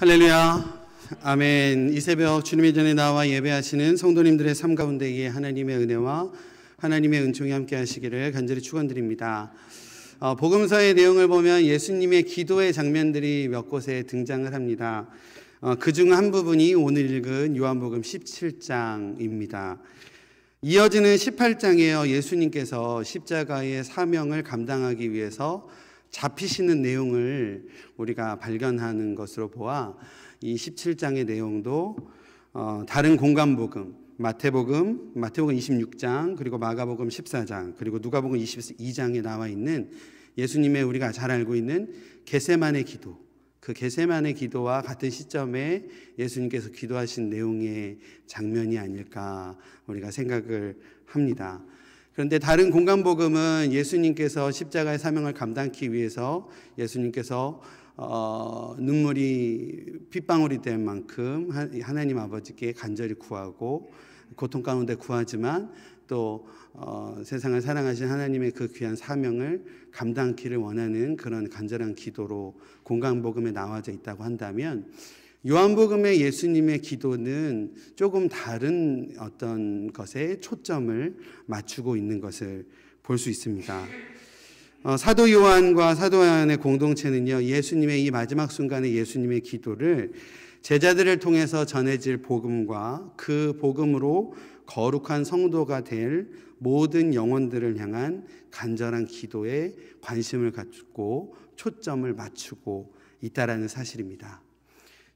할렐루야. 아멘. 이 새벽 주님의 전에 나와 예배하시는 성도님들의 삶 가운데에 하나님의 은혜와 하나님의 은총이 함께 하시기를 간절히 축원드립니다. 어, 복음서의 내용을 보면 예수님의 기도의 장면들이 몇 곳에 등장을 합니다. 어, 그중 한 부분이 오늘 읽은 요한복음 17장입니다. 이어지는 1 8장에 예수님께서 십자가의 사명을 감당하기 위해서 잡히시는 내용을 우리가 발견하는 것으로 보아 이 17장의 내용도 어, 다른 공간복음, 마태복음, 마태복음 26장, 그리고 마가복음 14장, 그리고 누가복음 22장에 나와 있는 예수님의 우리가 잘 알고 있는 개세만의 기도, 그 개세만의 기도와 같은 시점에 예수님께서 기도하신 내용의 장면이 아닐까 우리가 생각을 합니다. 그런데 다른 공간복음은 예수님께서 십자가의 사명을 감당하기 위해서 예수님께서 어, 눈물이 핏방울이 된 만큼 하나님 아버지께 간절히 구하고 고통 가운데 구하지만 또 어, 세상을 사랑하신 하나님의 그 귀한 사명을 감당하기를 원하는 그런 간절한 기도로 공간복음에 나와져 있다고 한다면 요한복음의 예수님의 기도는 조금 다른 어떤 것에 초점을 맞추고 있는 것을 볼 수 있습니다. 어, 사도 요한과 사도 요한의 공동체는요, 예수님의 이 마지막 순간에 예수님의 기도를 제자들을 통해서 전해질 복음과 그 복음으로 거룩한 성도가 될 모든 영혼들을 향한 간절한 기도에 관심을 갖고 초점을 맞추고 있다라는 사실입니다.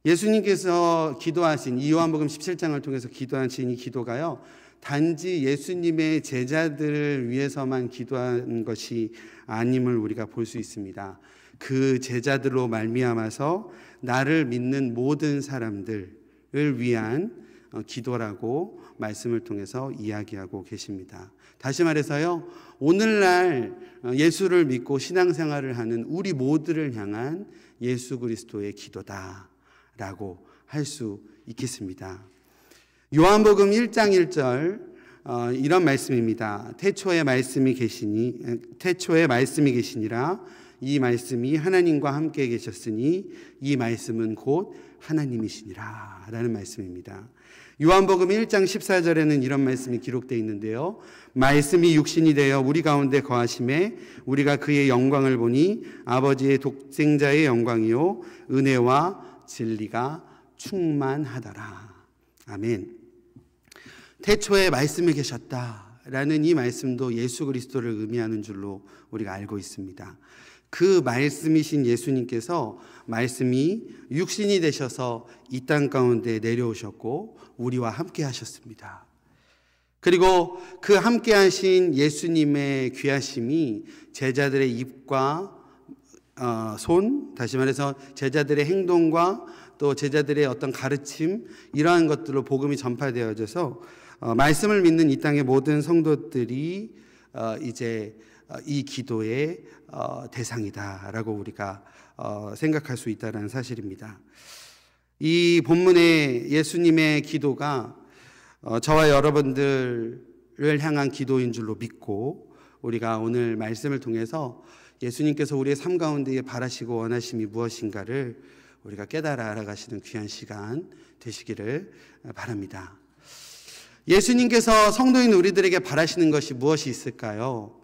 예수님께서 기도하신 이요한복음 17장을 통해서 기도하신 이 기도가요. 단지 예수님의 제자들을 위해서만 기도한 것이 아님을 우리가 볼 수 있습니다. 그 제자들로 말미암아서 나를 믿는 모든 사람들을 위한 어, 기도라고 말씀을 통해서 이야기하고 계십니다. 다시 말해서요, 오늘날 어, 예수를 믿고 신앙생활을 하는 우리 모두를 향한 예수 그리스도의 기도다. 라고 할 수 있겠습니다. 요한복음 1장 1절 어, 이런 말씀입니다. 태초에 말씀이 계시니 태초에 말씀이 계시니라 이 말씀이 하나님과 함께 계셨으니 이 말씀은 곧 하나님이시니라라는 말씀입니다. 요한복음 1장 14절에는 이런 말씀이 기록되어 있는데요. 말씀이 육신이 되어 우리 가운데 거하심에 우리가 그의 영광을 보니 아버지의 독생자의 영광이요 은혜와 진리가 충만하더라. 아멘. 태초에 말씀에 계셨다. 라는 이 말씀도 예수 그리스도를 의미하는 줄로 우리가 알고 있습니다. 그 말씀이신 예수님께서 말씀이 육신이 되셔서 이 땅 가운데 내려오셨고 우리와 함께 하셨습니다. 그리고 그 함께 하신 예수님의 귀하심이 제자들의 입과 어, 손, 다시 말해서 제자들의 행동과 또 제자들의 어떤 가르침 이러한 것들로 복음이 전파되어져서 어, 말씀을 믿는 이 땅의 모든 성도들이 어, 이제 이 기도의 대상이다라고 우리가 생각할 수 있다는 사실입니다. 이 본문의 예수님의 기도가 저와 여러분들을 향한 기도인 줄로 믿고 우리가 오늘 말씀을 통해서 예수님께서 우리의 삶 가운데에 바라시고 원하심이 무엇인가를 우리가 깨달아 알아가시는 귀한 시간 되시기를 바랍니다. 예수님께서 성도인 우리들에게 바라시는 것이 무엇이 있을까요?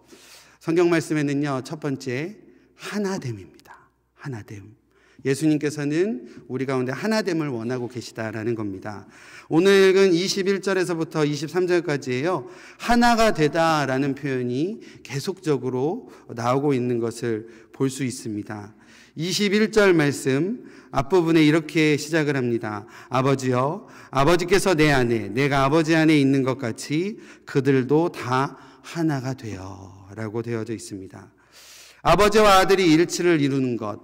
성경 말씀에는요, 첫 번째, 하나됨입니다. 하나됨. 예수님께서는 우리 가운데 하나됨을 원하고 계시다라는 겁니다. 오늘은 21절에서부터 23절까지예요. 하나가 되다라는 표현이 계속적으로 나오고 있는 것을 볼 수 있습니다. 21절 말씀 앞부분에 이렇게 시작을 합니다. 아버지여, 아버지께서 내 안에, 내가 아버지 안에 있는 것 같이 그들도 다 하나가 되어 라고 되어져 있습니다. 아버지와 아들이 일치를 이루는 것,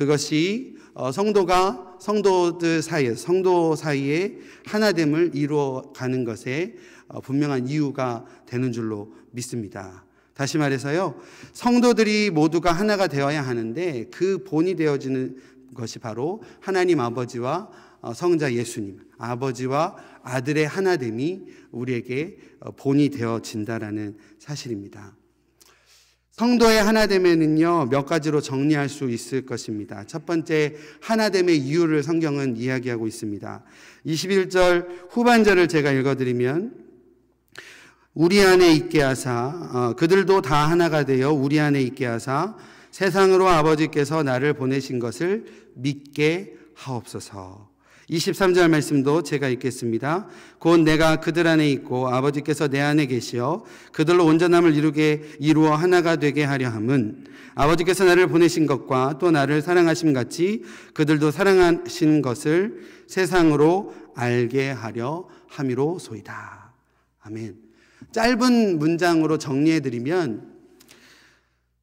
그것이 어, 성도가 성도들 사이에 성도 사이에 하나됨을 이루어 가는 것에 어, 분명한 이유가 되는 줄로 믿습니다. 다시 말해서요. 성도들이 모두가 하나가 되어야 하는데 그 본이 되어지는 것이 바로 하나님 아버지와 어, 성자 예수님, 아버지와 아들의 하나됨이 우리에게 본이 되어진다라는 사실입니다. 성도의 하나됨에는요, 몇 가지로 정리할 수 있을 것입니다. 첫 번째, 하나됨의 이유를 성경은 이야기하고 있습니다. 21절 후반절을 제가 읽어드리면, 우리 안에 있게 하사, 어, 그들도 다 하나가 되어 우리 안에 있게 하사, 세상으로 아버지께서 나를 보내신 것을 믿게 하옵소서. 23절 말씀도 제가 읽겠습니다. 곧 내가 그들 안에 있고 아버지께서 내 안에 계시어 그들로 온전함을 이루게 이루어 하나가 되게 하려 함은 아버지께서 나를 보내신 것과 또 나를 사랑하심 같이 그들도 사랑하신 것을 세상으로 알게 하려 함이로소이다. 아멘. 짧은 문장으로 정리해 드리면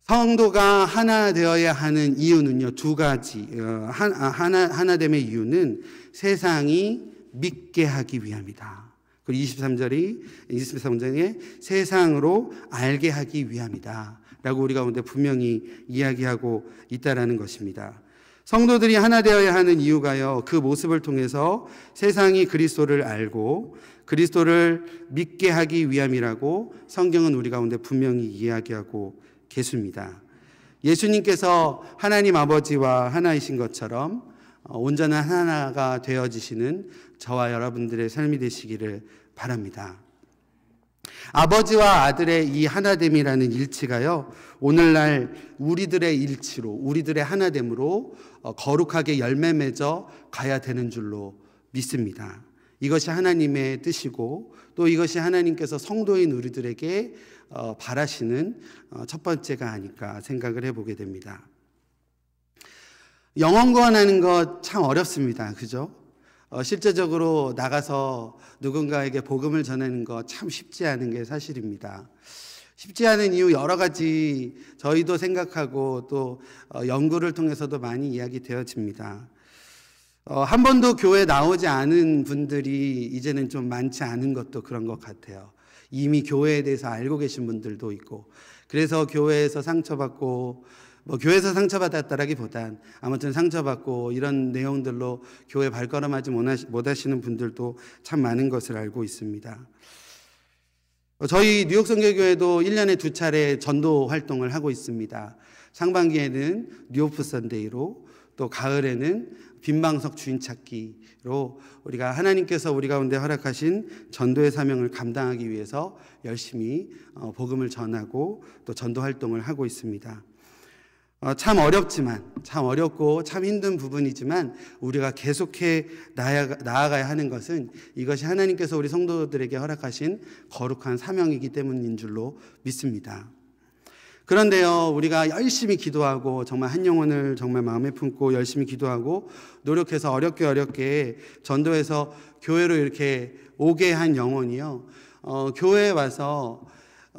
성도가 하나 되어야 하는 이유는요, 두 가지. 어, 아, 하나, 하나 됨의 이유는 세상이 믿게 하기 위함이다. 그리고 23절이 23장에 세상으로 알게 하기 위함이다. 라고 우리 가운데 분명히 이야기하고 있다라는 것입니다. 성도들이 하나 되어야 하는 이유가요. 그 모습을 통해서 세상이 그리스도를 알고 그리스도를 믿게 하기 위함이라고 성경은 우리 가운데 분명히 이야기하고 계십니다. 예수님께서 하나님 아버지와 하나이신 것처럼 어, 온전한 하나가 되어지시는 저와 여러분들의 삶이 되시기를 바랍니다. 아버지와 아들의 이 하나됨이라는 일치가요, 오늘날 우리들의 일치로, 우리들의 하나됨으로 어, 거룩하게 열매 맺어 가야 되는 줄로 믿습니다. 이것이 하나님의 뜻이고 또 이것이 하나님께서 성도인 우리들에게 어, 바라시는 첫 번째가 아닐까 생각을 해보게 됩니다. 영원 구원하는 것 참 어렵습니다. 그죠? 어, 실제적으로 나가서 누군가에게 복음을 전하는 것 참 쉽지 않은 게 사실입니다. 쉽지 않은 이유 여러 가지 저희도 생각하고 또 어, 연구를 통해서도 많이 이야기 되어집니다. 어, 한 번도 교회 나오지 않은 분들이 이제는 좀 많지 않은 것도 그런 것 같아요. 이미 교회에 대해서 알고 계신 분들도 있고, 그래서 교회에서 상처받고, 뭐 교회에서 상처받았다라기보단 아무튼 상처받고 이런 내용들로 교회 발걸음하지 못하시는 분들도 참 많은 것을 알고 있습니다. 저희 뉴욕 성교교회도 1년에 두 차례 전도 활동을 하고 있습니다. 상반기에는 뉴오프 선데이로 또 가을에는 빈방석 주인 찾기로 우리가 하나님께서 우리 가운데 허락하신 전도의 사명을 감당하기 위해서 열심히 어, 복음을 전하고 또 전도 활동을 하고 있습니다. 어, 참 어렵지만, 참 어렵고 참 힘든 부분이지만 우리가 계속해 나아가, 야 하는 것은 이것이 하나님께서 우리 성도들에게 허락하신 거룩한 사명이기 때문인 줄로 믿습니다. 그런데요, 우리가 열심히 기도하고 정말 한 영혼을 정말 마음에 품고 열심히 기도하고 노력해서 어렵게 어렵게 전도해서 교회로 이렇게 오게 한 영혼이요, 어, 교회에 와서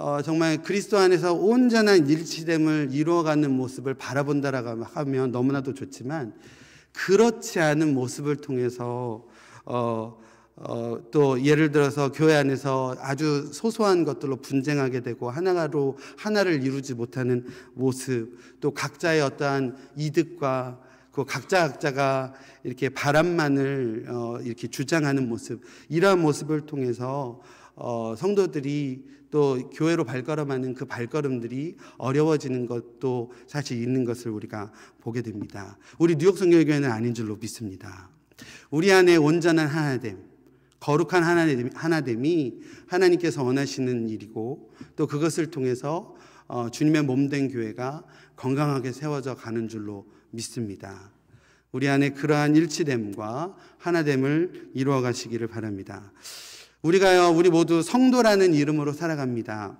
어, 정말 그리스도 안에서 온전한 일치됨을 이루어가는 모습을 바라본다라고 하면 너무나도 좋지만 그렇지 않은 모습을 통해서 어, 어, 또 예를 들어서 교회 안에서 아주 소소한 것들로 분쟁하게 되고 하나로 하나를 이루지 못하는 모습 또 각자의 어떠한 이득과 그 각자 각자가 이렇게 바람만을 어, 이렇게 주장하는 모습 이러한 모습을 통해서 어, 성도들이 또 교회로 발걸음하는 그 발걸음들이 어려워지는 것도 사실 있는 것을 우리가 보게 됩니다. 우리 뉴욕 성결교회는 아닌 줄로 믿습니다. 우리 안에 온전한 하나됨, 거룩한 하나됨, 하나됨이 하나님께서 원하시는 일이고 또 그것을 통해서 어, 주님의 몸 된 교회가 건강하게 세워져 가는 줄로 믿습니다. 우리 안에 그러한 일치됨과 하나됨을 이루어 가시기를 바랍니다. 우리가요, 우리 모두 성도라는 이름으로 살아갑니다.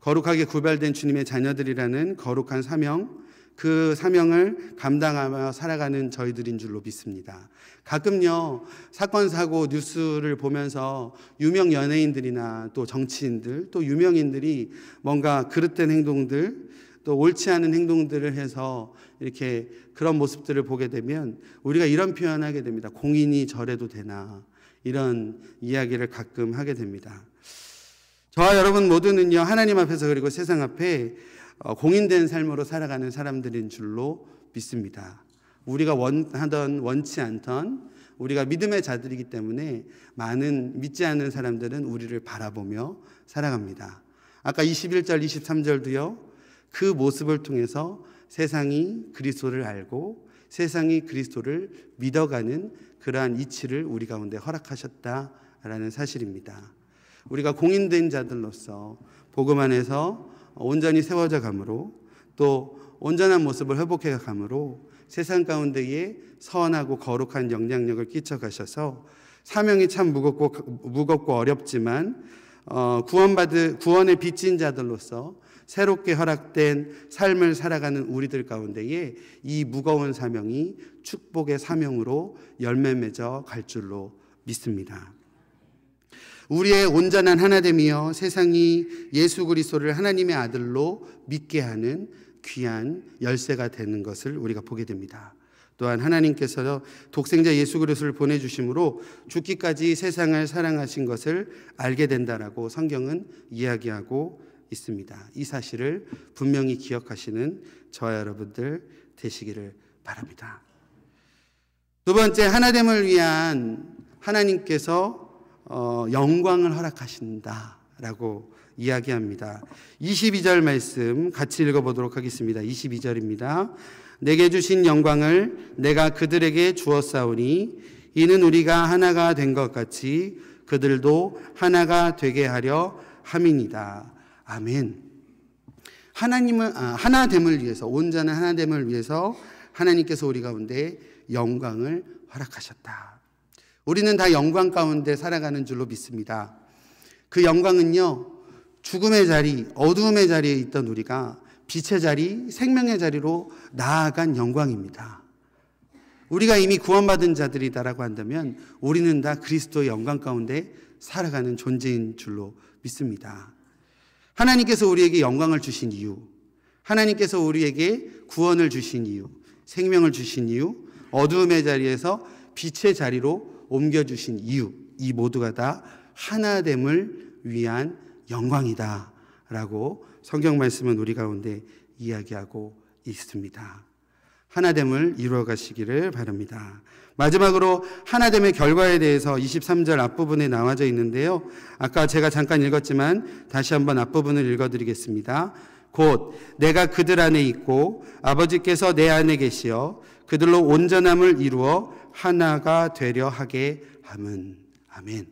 거룩하게 구별된 주님의 자녀들이라는 거룩한 사명, 그 사명을 감당하며 살아가는 저희들인 줄로 믿습니다. 가끔요, 사건, 사고, 뉴스를 보면서 유명 연예인들이나 또 정치인들, 또 유명인들이 뭔가 그릇된 행동들, 또 옳지 않은 행동들을 해서 이렇게 그런 모습들을 보게 되면 우리가 이런 표현하게 됩니다. 공인이 저래도 되나. 이런 이야기를 가끔 하게 됩니다. 저와 여러분 모두는요, 하나님 앞에서 그리고 세상 앞에 어, 공인된 삶으로 살아가는 사람들인 줄로 믿습니다. 우리가 원하던 원치 않던 우리가 믿음의 자들이기 때문에 많은 믿지 않는 사람들은 우리를 바라보며 살아갑니다. 아까 21절, 23절도요, 그 모습을 통해서 세상이 그리스도를 알고 세상이 그리스도를 믿어가는 그러한 이치를 우리 가운데 허락하셨다라는 사실입니다. 우리가 공인된 자들로서 복음 안에서 온전히 세워져 감으로 또 온전한 모습을 회복해 감으로 세상 가운데에 선하고 거룩한 영향력을 끼쳐 가셔서 사명이 참 무겁고 무겁고 어렵지만 어, 구원받은 구원의 빚진 자들로서 새롭게 허락된 삶을 살아가는 우리들 가운데에 이 무거운 사명이 축복의 사명으로 열매 맺어 갈 줄로 믿습니다. 우리의 온전한 하나됨이여 세상이 예수 그리스도를 하나님의 아들로 믿게 하는 귀한 열쇠가 되는 것을 우리가 보게 됩니다. 또한 하나님께서 독생자 예수 그리스도를 보내 주심으로 죽기까지 세상을 사랑하신 것을 알게 된다라고 성경은 이야기하고 있습니다. 이 사실을 분명히 기억하시는 저 여러분들 되시기를 바랍니다. 두 번째 하나됨을 위한 하나님께서 어, 영광을 허락하신다라고 이야기합니다. 22절 말씀 같이 읽어보도록 하겠습니다. 22절입니다. 내게 주신 영광을 내가 그들에게 주었사오니 이는 우리가 하나가 된 것 같이 그들도 하나가 되게 하려 함이니다. 아멘. 하나님은 아, 하나됨을 위해서 온전한 하나됨을 위해서 하나님께서 우리 가운데 영광을 허락하셨다. 우리는 다 영광 가운데 살아가는 줄로 믿습니다. 그 영광은요 죽음의 자리, 어두움의 자리에 있던 우리가 빛의 자리, 생명의 자리로 나아간 영광입니다. 우리가 이미 구원받은 자들이다라고 한다면 우리는 다 그리스도의 영광 가운데 살아가는 존재인 줄로 믿습니다. 하나님께서 우리에게 영광을 주신 이유, 하나님께서 우리에게 구원을 주신 이유, 생명을 주신 이유, 어두움의 자리에서 빛의 자리로 옮겨주신 이유, 이 모두가 다 하나됨을 위한 영광이다. 라고 성경 말씀은 우리 가운데 이야기하고 있습니다. 하나됨을 이루어 가시기를 바랍니다. 마지막으로 하나됨의 결과에 대해서 23절 앞부분에 나와져 있는데요. 아까 제가 잠깐 읽었지만 다시 한번 앞부분을 읽어 드리겠습니다. 곧 내가 그들 안에 있고 아버지께서 내 안에 계시어 그들로 온전함을 이루어 하나가 되려 하게 함은 아멘.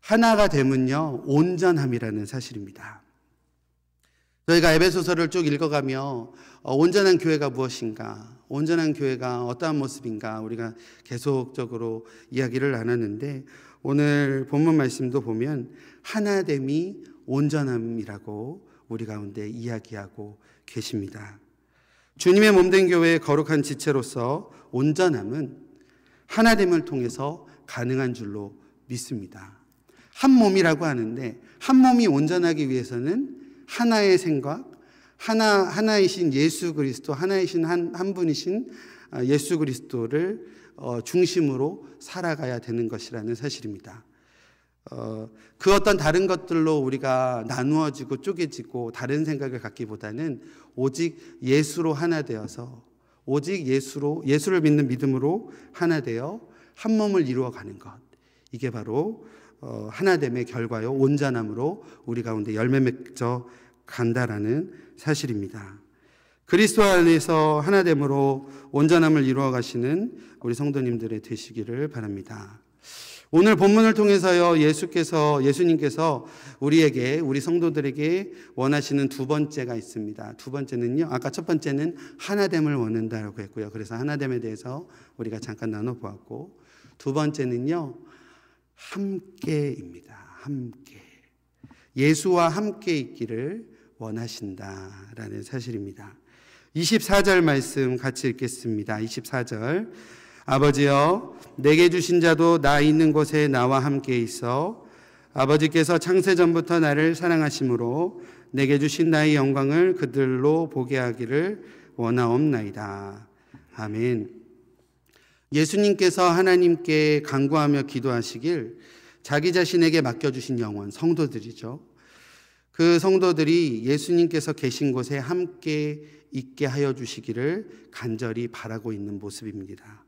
하나가 되면요. 온전함이라는 사실입니다. 저희가 에베소서를 쭉 읽어가며 어, 온전한 교회가 무엇인가, 온전한 교회가 어떠한 모습인가 우리가 계속적으로 이야기를 나눴는데 오늘 본문 말씀도 보면 하나됨이 온전함이라고 우리 가운데 이야기하고 계십니다. 주님의 몸된 교회의 거룩한 지체로서 온전함은 하나됨을 통해서 가능한 줄로 믿습니다. 한 몸이라고 하는데 한 몸이 온전하기 위해서는 하나의 생각, 하나, 하나이신 예수 그리스도, 하나이신 한, 한 분이신 아, 예수 그리스도를 어, 중심으로 살아가야 되는 것이라는 사실입니다. 어, 그 어떤 다른 것들로 우리가 나누어지고 쪼개지고 다른 생각을 갖기보다는 오직 예수로 하나 되어서 오직 예수로 예수를 믿는 믿음으로 하나 되어 한 몸을 이루어가는 것. 이게 바로 어, 하나됨의 결과요 온전함으로 우리 가운데 열매 맺어 간다라는 사실입니다. 그리스도 안에서 하나됨으로 온전함을 이루어 가시는 우리 성도님들의 되시기를 바랍니다. 오늘 본문을 통해서요 예수께서 예수님께서 우리에게 우리 성도들에게 원하시는 두 번째가 있습니다. 두 번째는요. 아까 첫 번째는 하나됨을 원한다라고 했고요. 그래서 하나됨에 대해서 우리가 잠깐 나눠 보았고 두 번째는요. 함께입니다. 함께. 예수와 함께 있기를 원하신다라는 사실입니다. 24절 말씀 같이 읽겠습니다. 24절. 아버지여, 내게 주신 자도 나 있는 곳에 나와 함께 있어 아버지께서 창세전부터 나를 사랑하심으로 내게 주신 나의 영광을 그들로 보게 하기를 원하옵나이다. 아멘. 예수님께서 하나님께 간구하며 기도하시길 자기 자신에게 맡겨주신 영혼, 성도들이죠. 그 성도들이 예수님께서 계신 곳에 함께 있게 하여 주시기를 간절히 바라고 있는 모습입니다.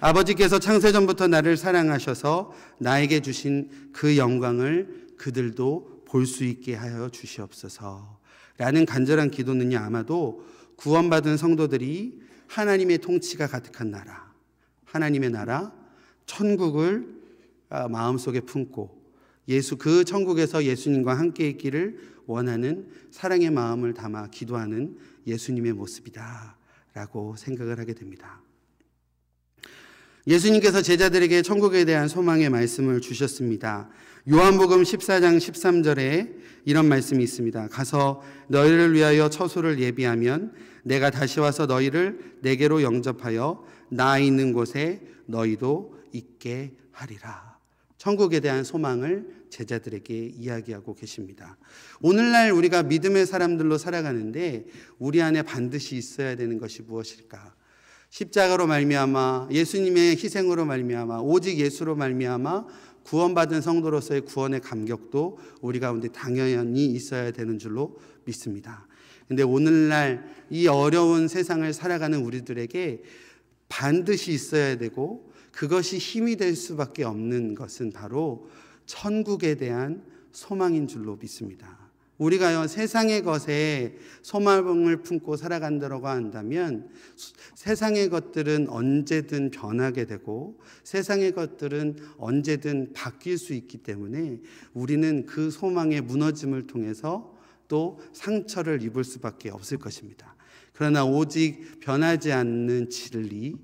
아버지께서 창세전부터 나를 사랑하셔서 나에게 주신 그 영광을 그들도 볼 수 있게 하여 주시옵소서. 라는 간절한 기도는요, 아마도 구원받은 성도들이 하나님의 통치가 가득한 나라, 하나님의 나라, 천국을 아, 마음속에 품고 예수 그 천국에서 예수님과 함께 있기를 원하는 사랑의 마음을 담아 기도하는 예수님의 모습이다라고 생각을 하게 됩니다. 예수님께서 제자들에게 천국에 대한 소망의 말씀을 주셨습니다. 요한복음 14장 13절에 이런 말씀이 있습니다. 가서 너희를 위하여 처소를 예비하면 내가 다시 와서 너희를 내게로 영접하여 나 있는 곳에 너희도 있게 하리라. 천국에 대한 소망을 제자들에게 이야기하고 계십니다. 오늘날 우리가 믿음의 사람들로 살아가는데 우리 안에 반드시 있어야 되는 것이 무엇일까? 십자가로 말미암아 예수님의 희생으로 말미암아 오직 예수로 말미암아 구원받은 성도로서의 구원의 감격도 우리 가운데 당연히 있어야 되는 줄로 믿습니다. 근데 오늘날 이 어려운 세상을 살아가는 우리들에게 반드시 있어야 되고 그것이 힘이 될 수밖에 없는 것은 바로 천국에 대한 소망인 줄로 믿습니다. 우리가요 세상의 것에 소망을 품고 살아간다고 한다면 세상의 것들은 언제든 변하게 되고 세상의 것들은 언제든 바뀔 수 있기 때문에 우리는 그 소망의 무너짐을 통해서 또 상처를 입을 수밖에 없을 것입니다. 그러나 오직 변하지 않는 진리,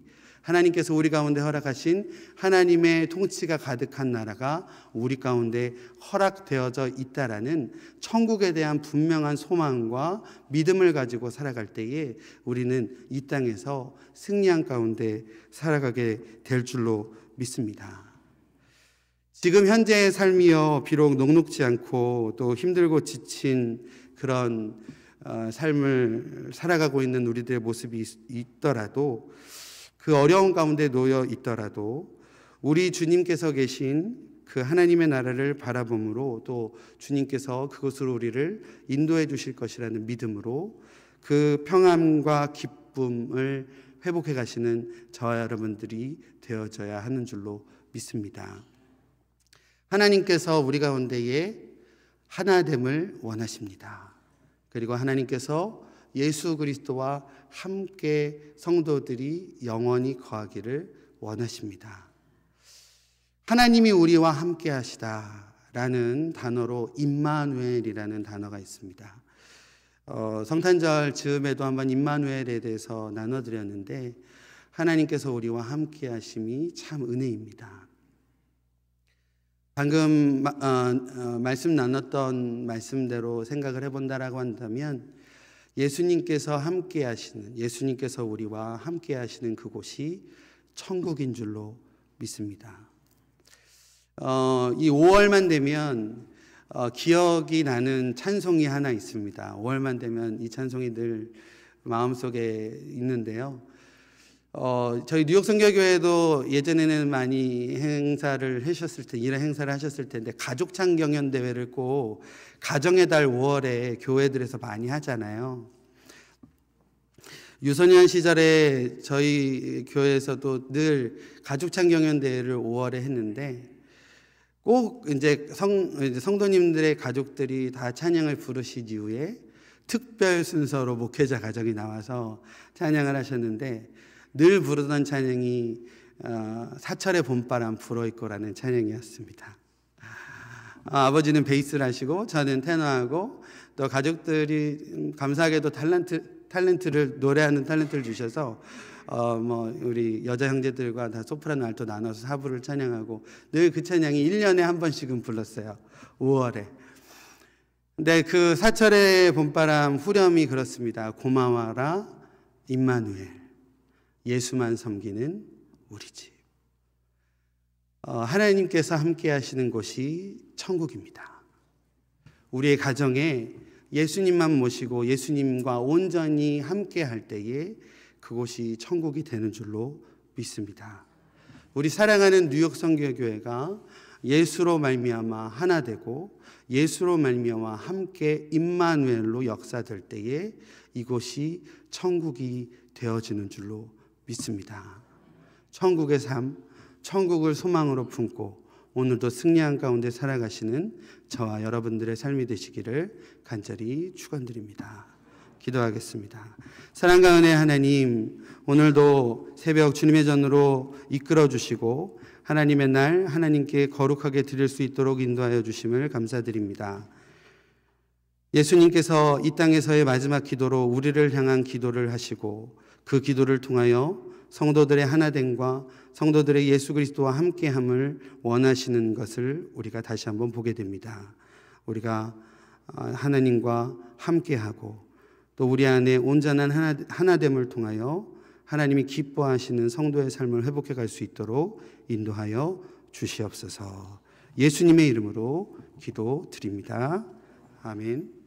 하나님께서 우리 가운데 허락하신 하나님의 통치가 가득한 나라가 우리 가운데 허락되어져 있다라는 천국에 대한 분명한 소망과 믿음을 가지고 살아갈 때에 우리는 이 땅에서 승리한 가운데 살아가게 될 줄로 믿습니다. 지금 현재의 삶이여 비록 녹록지 않고 또 힘들고 지친 그런 어, 삶을 살아가고 있는 우리들의 모습이 있더라도 그 어려운 가운데 놓여 있더라도 우리 주님께서 계신 그 하나님의 나라를 바라봄으로 또 주님께서 그곳으로 우리를 인도해 주실 것이라는 믿음으로 그 평안과 기쁨을 회복해 가시는 저와 여러분들이 되어져야 하는 줄로 믿습니다. 하나님께서 우리 가운데에 하나됨을 원하십니다. 그리고 하나님께서 예수 그리스도와 함께 성도들이 영원히 거하기를 원하십니다. 하나님이 우리와 함께 하시다라는 단어로 임마누엘이라는 단어가 있습니다. 어, 성탄절 즈음에도 한번 임마누엘에 대해서 나눠드렸는데 하나님께서 우리와 함께 하심이 참 은혜입니다. 방금 어, 어, 말씀 나눴던 말씀대로 생각을 해본다라고 한다면 예수님께서 함께 하시는, 예수님께서 우리와 함께 하시는 그곳이 천국인 줄로 믿습니다. 어, 이 5월만 되면 어, 기억이 나는 찬송이 하나 있습니다. 5월만 되면 이 찬송이 늘 마음속에 있는데요. 어, 저희 뉴욕 성교교회도 예전에는 많이 행사를 하셨을 텐데, 이런 행사를 하셨을 텐데, 가족창 경연 대회를 꼭 가정의 달 5월에 교회들에서 많이 하잖아요. 유소년 시절에 저희 교회에서도 늘 가족창 경연 대회를 5월에 했는데, 꼭 이제 성, 성도님들의 가족들이 다 찬양을 부르신 이후에 특별 순서로 목회자 가정이 나와서 찬양을 하셨는데, 늘 부르던 찬양이 어, 사철의 봄바람 불어있고라는 찬양이었습니다. 아, 아버지는 베이스를 하시고 저는 테너하고 또 가족들이 음, 감사하게도 탤런트 탤런트를 노래하는 탤런트를 주셔서 어뭐 우리 여자 형제들과 다 소프라노 알토 나눠서 사부를 찬양하고 늘 그 찬양이 1년에 한 번씩은 불렀어요. 5월에. 근데 그 사철의 봄바람 후렴이 그렇습니다. 고마워라 임마누엘. 예수만 섬기는 우리 집. 어, 하나님께서 함께 하시는 곳이 천국입니다. 우리의 가정에 예수님만 모시고 예수님과 온전히 함께 할 때에 그곳이 천국이 되는 줄로 믿습니다. 우리 사랑하는 뉴욕 성교교회가 예수로 말미암아 하나 되고 예수로 말미암아 함께 임마누엘로 역사될 때에 이곳이 천국이 되어지는 줄로 믿습니다. 천국의 삶, 천국을 소망으로 품고 오늘도 승리한 가운데 살아가시는 저와 여러분들의 삶이 되시기를 간절히 축원드립니다. 기도하겠습니다. 사랑과 은혜 하나님, 오늘도 새벽 주님의 전으로 이끌어 주시고 하나님의 날 하나님께 거룩하게 드릴 수 있도록 인도하여 주심을 감사드립니다. 예수님께서 이 땅에서의 마지막 기도로 우리를 향한 기도를 하시고 그 기도를 통하여 성도들의 하나됨과 성도들의 예수 그리스도와 함께함을 원하시는 것을 우리가 다시 한번 보게 됩니다. 우리가 아, 하나님과 함께하고 또 우리 안에 온전한 하나, 하나됨을 통하여 하나님이 기뻐하시는 성도의 삶을 회복해 갈 수 있도록 인도하여 주시옵소서. 예수님의 이름으로 기도 드립니다. 아멘.